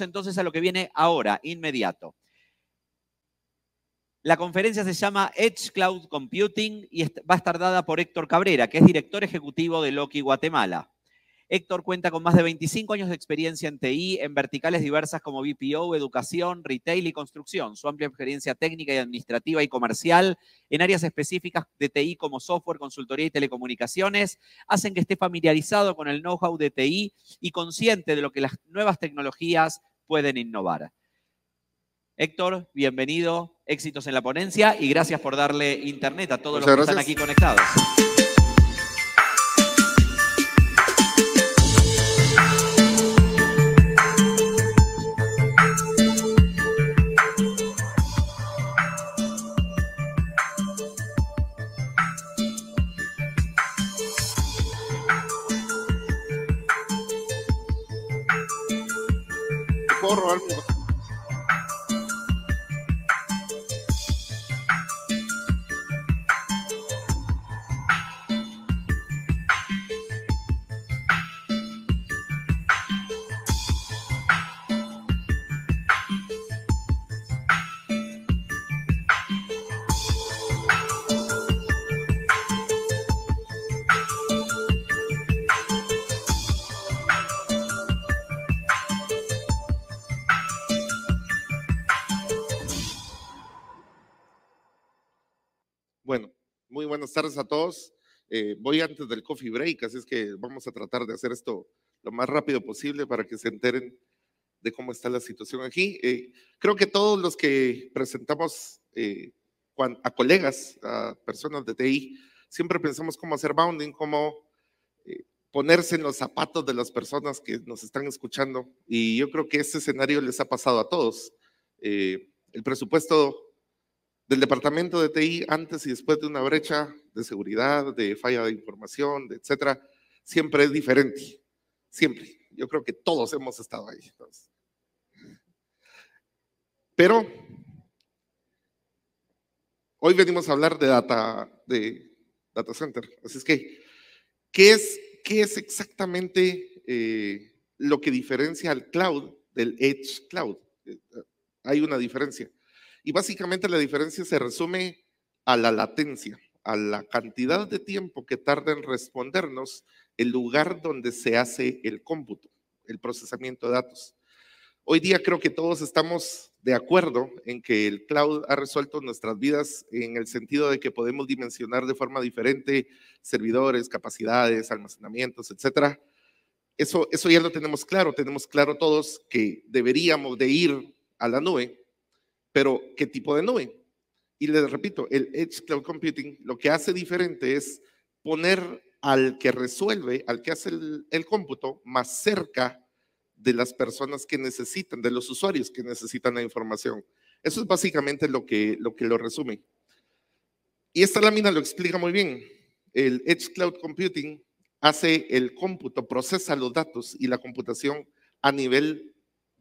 entonces a lo que viene ahora, inmediato. La conferencia se llama Edge Cloud Computing y va a estar dada por Héctor Cabrera, que es director ejecutivo de Loki Guatemala. Héctor cuenta con más de 25 años de experiencia en TI, en verticales diversas como BPO, educación, retail y construcción. Su amplia experiencia técnica y administrativa y comercial en áreas específicas de TI como software, consultoría y telecomunicaciones hacen que esté familiarizado con el know-how de TI y consciente de lo que las nuevas tecnologías pueden innovar. Héctor, bienvenido, éxitos en la ponencia y gracias por darle internet a todos los que están aquí conectados. robar. buenas tardes a todos. Eh, voy antes del coffee break, así es que vamos a tratar de hacer esto lo más rápido posible para que se enteren de cómo está la situación aquí. Eh, creo que todos los que presentamos eh, a colegas, a personas de TI, siempre pensamos cómo hacer bounding, cómo ponerse en los zapatos de las personas que nos están escuchando. Y yo creo que este escenario les ha pasado a todos. el presupuesto del departamento de TI antes y después de una brecha de seguridad, de falla de información, etc. etcétera, siempre es diferente. Siempre. Yo creo que todos hemos estado ahí. Pero hoy venimos a hablar de data, de data center. Así es que, ¿qué es, exactamente eh, lo que diferencia al cloud del edge cloud? Eh, hay una diferencia. Y básicamente la diferencia se resume a la latencia, a la cantidad de tiempo que tarda en respondernos el lugar donde se hace el cómputo, el procesamiento de datos. Hoy día creo que todos estamos de acuerdo en que el cloud ha resuelto nuestras vidas en el sentido de que podemos dimensionar de forma diferente servidores, capacidades, almacenamientos, etc. Eso, eso ya lo tenemos claro, tenemos claro todos que deberíamos de ir a la nube, pero, ¿qué tipo de nube? Y les repito, el Edge Cloud Computing lo que hace diferente es poner al que resuelve, al que hace el, el cómputo, más cerca de las personas que necesitan, de los usuarios que necesitan la información. Eso es básicamente lo que lo, que lo resume. Y esta lámina lo explica muy bien. El Edge Cloud Computing hace el cómputo, procesa los datos y la computación a nivel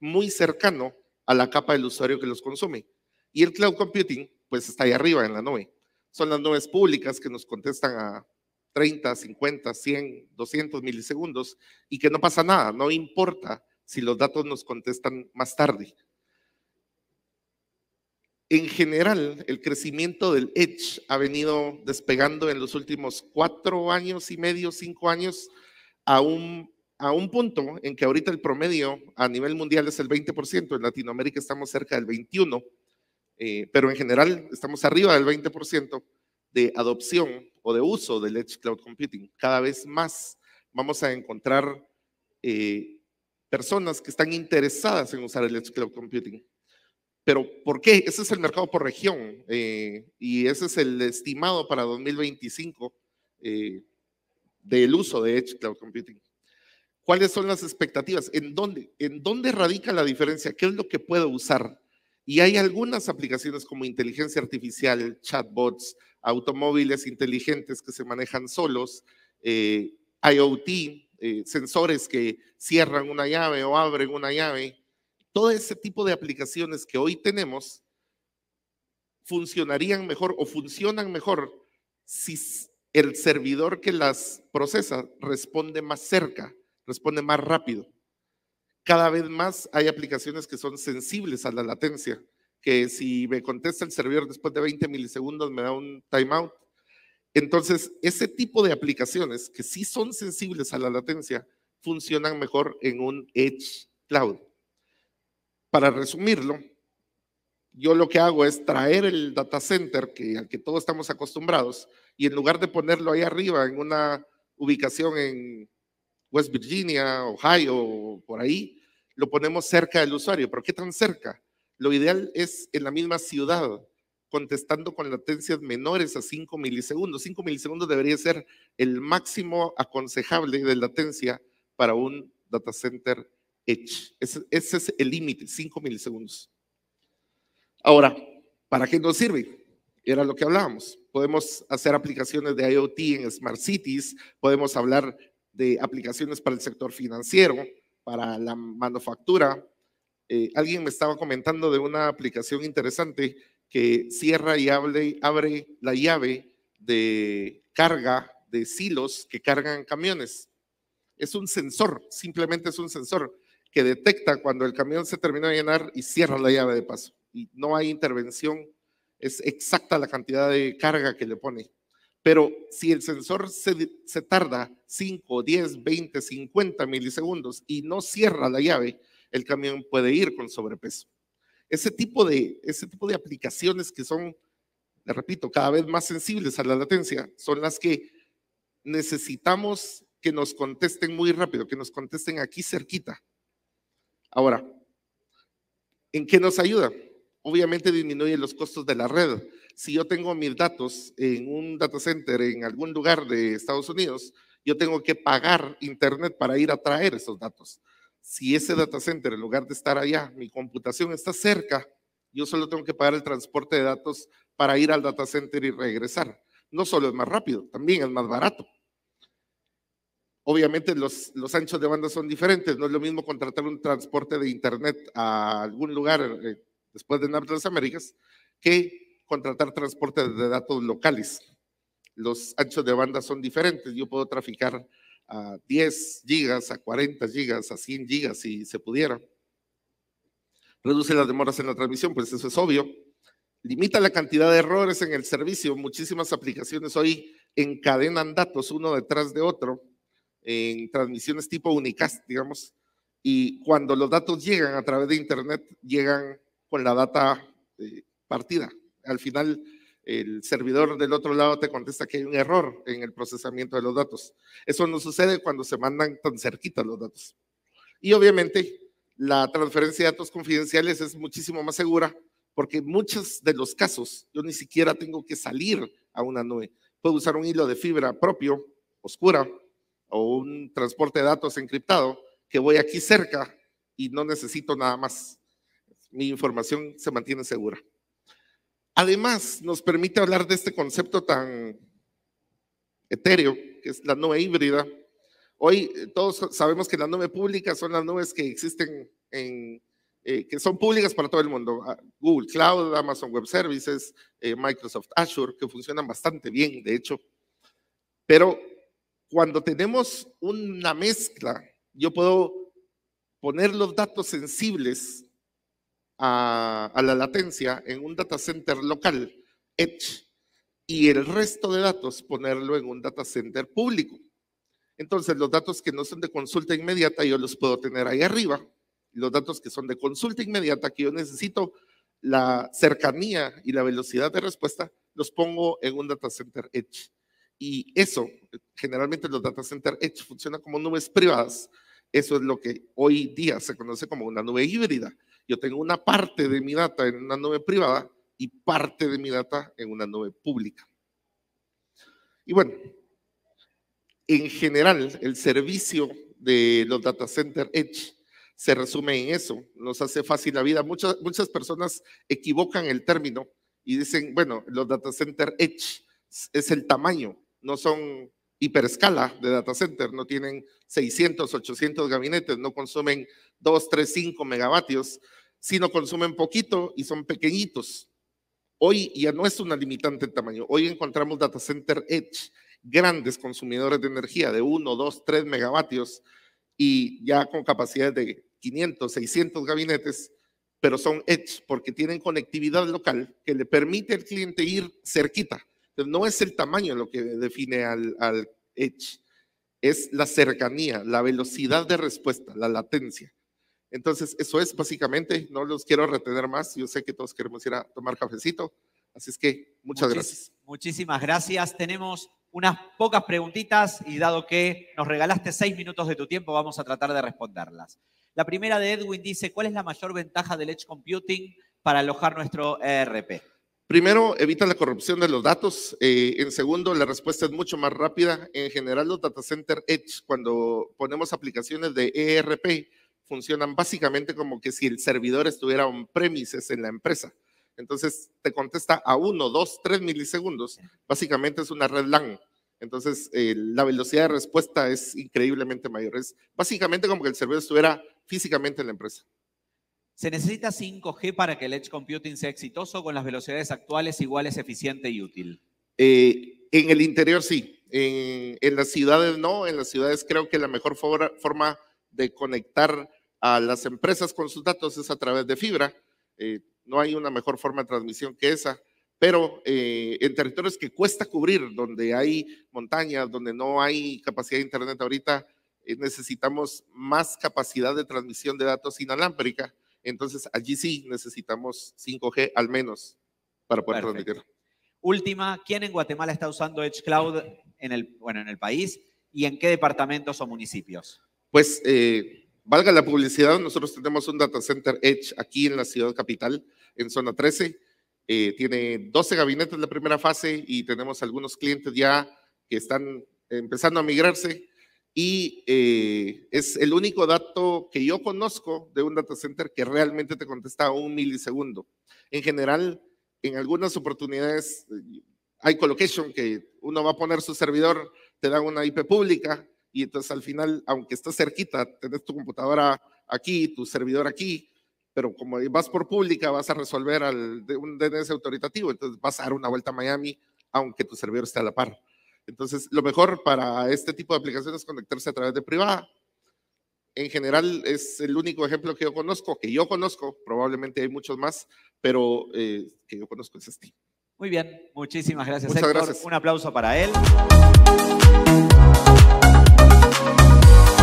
muy cercano a la capa del usuario que los consume. Y el cloud computing, pues está ahí arriba en la nube. Son las nubes públicas que nos contestan a 30, 50, 100, 200 milisegundos y que no pasa nada, no importa si los datos nos contestan más tarde. En general, el crecimiento del Edge ha venido despegando en los últimos cuatro años y medio, cinco años, a un a un punto en que ahorita el promedio a nivel mundial es el 20%, en Latinoamérica estamos cerca del 21%, eh, pero en general estamos arriba del 20% de adopción o de uso del Edge Cloud Computing. Cada vez más vamos a encontrar eh, personas que están interesadas en usar el Edge Cloud Computing. Pero ¿por qué? Ese es el mercado por región eh, y ese es el estimado para 2025 del uso de Edge Cloud Computing. ¿Cuáles son las expectativas? ¿En dónde, ¿En dónde radica la diferencia? ¿Qué es lo que puedo usar? Y hay algunas aplicaciones como inteligencia artificial, chatbots, automóviles inteligentes que se manejan solos, eh, IoT, eh, sensores que cierran una llave o abren una llave. Todo ese tipo de aplicaciones que hoy tenemos funcionarían mejor o funcionan mejor si el servidor que las procesa responde más cerca responde más rápido. Cada vez más hay aplicaciones que son sensibles a la latencia, que si me contesta el servidor después de 20 milisegundos me da un timeout. Entonces, ese tipo de aplicaciones que sí son sensibles a la latencia funcionan mejor en un Edge Cloud. Para resumirlo, yo lo que hago es traer el data center que, al que todos estamos acostumbrados y en lugar de ponerlo ahí arriba en una ubicación en West Virginia, Ohio, por ahí, lo ponemos cerca del usuario. ¿Pero qué tan cerca? Lo ideal es en la misma ciudad, contestando con latencias menores a 5 milisegundos. 5 milisegundos debería ser el máximo aconsejable de latencia para un data center edge. Ese, es el límite, 5 milisegundos. Ahora, ¿para qué nos sirve? Era lo que hablábamos. Podemos hacer aplicaciones de IoT en Smart Cities, podemos hablar de aplicaciones para el sector financiero, para la manufactura. Eh, alguien me estaba comentando de una aplicación interesante que cierra y abre, abre la llave de carga de silos que cargan camiones. Es un sensor, simplemente es un sensor que detecta cuando el camión se termina de llenar y cierra la llave de paso. Y no hay intervención, es exacta la cantidad de carga que le pone. Pero si el sensor se, tarda 5, 10, 20, 50 milisegundos y no cierra la llave, el camión puede ir con sobrepeso. Ese tipo de, ese tipo de aplicaciones que son, le repito, cada vez más sensibles a la latencia, son las que necesitamos que nos contesten muy rápido, que nos contesten aquí cerquita. Ahora, ¿en qué nos ayuda? Obviamente disminuye los costos de la red, si yo tengo mis datos en un data center en algún lugar de Estados Unidos, yo tengo que pagar Internet para ir a traer esos datos. Si ese data center, en lugar de estar allá, mi computación está cerca, yo solo tengo que pagar el transporte de datos para ir al data center y regresar. No solo es más rápido, también es más barato. Obviamente los, los anchos de banda son diferentes, no es lo mismo contratar un transporte de Internet a algún lugar eh, después de las Américas que contratar transporte de datos locales. Los anchos de banda son diferentes. Yo puedo traficar a 10 gigas, a 40 gigas, a 100 gigas si se pudiera. Reduce las demoras en la transmisión, pues eso es obvio. Limita la cantidad de errores en el servicio. Muchísimas aplicaciones hoy encadenan datos uno detrás de otro en transmisiones tipo unicast, digamos. Y cuando los datos llegan a través de Internet, llegan con la data eh, partida al final el servidor del otro lado te contesta que hay un error en el procesamiento de los datos. Eso no sucede cuando se mandan tan cerquita los datos. Y obviamente la transferencia de datos confidenciales es muchísimo más segura porque muchos de los casos yo ni siquiera tengo que salir a una nube. Puedo usar un hilo de fibra propio, oscura, o un transporte de datos encriptado que voy aquí cerca y no necesito nada más. Mi información se mantiene segura. Además, nos permite hablar de este concepto tan etéreo, que es la nube híbrida. Hoy eh, todos sabemos que las nube públicas son las nubes que existen en, eh, que son públicas para todo el mundo. Ah, Google Cloud, Amazon Web Services, eh, Microsoft Azure, que funcionan bastante bien, de hecho. Pero cuando tenemos una mezcla, yo puedo poner los datos sensibles a, la latencia en un data center local, Edge, y el resto de datos ponerlo en un data center público. Entonces, los datos que no son de consulta inmediata, yo los puedo tener ahí arriba. Los datos que son de consulta inmediata, que yo necesito la cercanía y la velocidad de respuesta, los pongo en un data center Edge. Y eso, generalmente los data center Edge funcionan como nubes privadas. Eso es lo que hoy día se conoce como una nube híbrida yo tengo una parte de mi data en una nube privada y parte de mi data en una nube pública. Y bueno, en general, el servicio de los data center edge se resume en eso, nos hace fácil la vida. Muchas, muchas personas equivocan el término y dicen, bueno, los data center edge es el tamaño, no son hiperescala de data center, no tienen 600, 800 gabinetes, no consumen 2, 3, 5 megavatios, sino consumen poquito y son pequeñitos. Hoy ya no es una limitante el tamaño. Hoy encontramos data center edge, grandes consumidores de energía de 1, 2, 3 megavatios y ya con capacidades de 500, 600 gabinetes, pero son edge porque tienen conectividad local que le permite al cliente ir cerquita. no es el tamaño lo que define al, al edge, es la cercanía, la velocidad de respuesta, la latencia. Entonces, eso es básicamente, no los quiero retener más, yo sé que todos queremos ir a tomar cafecito, así es que muchas gracias. Muchísimas gracias, tenemos unas pocas preguntitas y dado que nos regalaste seis minutos de tu tiempo, vamos a tratar de responderlas. La primera de Edwin dice, ¿cuál es la mayor ventaja del Edge Computing para alojar nuestro ERP? Primero, evita la corrupción de los datos. Eh, en segundo, la respuesta es mucho más rápida. En general, los data center edge, cuando ponemos aplicaciones de ERP, funcionan básicamente como que si el servidor estuviera on-premises en la empresa. Entonces te contesta a uno, dos, tres milisegundos. Básicamente es una red LAN. Entonces eh, la velocidad de respuesta es increíblemente mayor. Es básicamente como que el servidor estuviera físicamente en la empresa. ¿Se necesita 5G para que el edge computing sea exitoso con las velocidades actuales igual es eficiente y útil? Eh, en el interior sí. En, las ciudades no. En las ciudades creo que la mejor forma de conectar a las empresas con sus datos es a través de fibra. Eh, no hay una mejor forma de transmisión que esa, pero eh, en territorios que cuesta cubrir, donde hay montañas, donde no hay capacidad de Internet ahorita, eh, necesitamos más capacidad de transmisión de datos inalámbrica. Entonces allí sí necesitamos 5G al menos para poder transmitir. Última, ¿quién en Guatemala está usando Edge Cloud en el, bueno, en el país y en qué departamentos o municipios? Pues Valga la publicidad, nosotros tenemos un data center Edge aquí en la ciudad capital, en zona 13. Eh, tiene 12 gabinetes en la primera fase y tenemos algunos clientes ya que están empezando a migrarse. Y eh, es el único dato que yo conozco de un data center que realmente te contesta a un milisegundo. En general, en algunas oportunidades eh, hay colocation que uno va a poner su servidor, te dan una IP pública y entonces al final, aunque estás cerquita, tenés tu computadora aquí, tu servidor aquí, pero como vas por pública, vas a resolver al, de un DNS autoritativo, entonces vas a dar una vuelta a Miami, aunque tu servidor esté a la par. Entonces, lo mejor para este tipo de aplicaciones es conectarse a través de privada. En general, es el único ejemplo que yo conozco, que yo conozco, probablemente hay muchos más, pero eh, que yo conozco es este. Muy bien, muchísimas gracias. Muchas gracias. Un aplauso para él. Thank you.